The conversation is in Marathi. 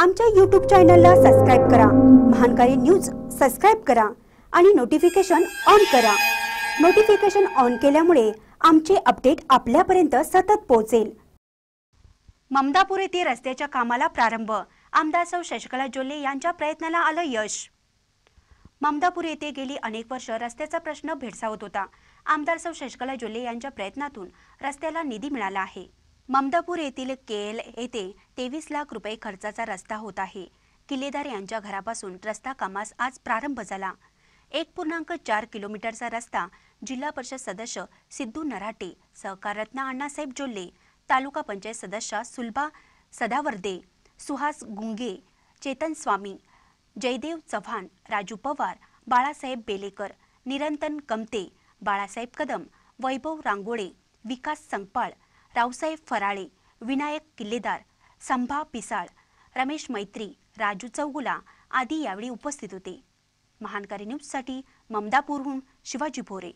आमच्या यूट्यूब चॅनलला सबस्क्राईब करा महानकारी न्यूज सबस्क्राईब करा आणि नोटिफिकेशन ऑन करा नोटिफिकेशन ऑन केल्यामुळे आमचे अपडेट आपल्यापर्यंत सतत पोहोचेल ममदापूर येथे रस्त्याच्या कामाला प्रारंभ आमदार सौ शशिकला जोले यांच्या प्रयत्नाला आलं यश ममदापूर येथे गेली अनेक वर्ष रस्त्याचा प्रश्न भेडसावत होता आमदार सौ शशिकला जोल्ले यांच्या प्रयत्नातून रस्त्याला निधी मिळाला आहे ममदापूर येथील केएल येथे तेवीस लाख रुपये खर्चाचा रस्ता होत आहे किल्लेदार यांच्या घरापासून रस्ता कामास आज प्रारंभ झाला एक पूर्णांक चार किलोमीटरचा रस्ता जिल्हा परिषद सदस्य सिद्धू नराटे सहकारत्न अण्णासाहेब जोल्ले तालुका पंचायत सदस्या सुलभा सदावर्दे सुहास गुंगे चेतन स्वामी जयदेव चव्हाण राजू पवार बाळासाहेब बेलेकर निरंतन कमते बाळासाहेब कदम वैभव रांगोळे विकास संगपाळ रावसाहेब फराळे विनायक किल्लेदार संभा पिसाळ रमेश मैत्री राजू चौगुला आदी यावेळी उपस्थित होते महानकारी न्यूजसाठी ममदापूरहून शिवाजी भोरे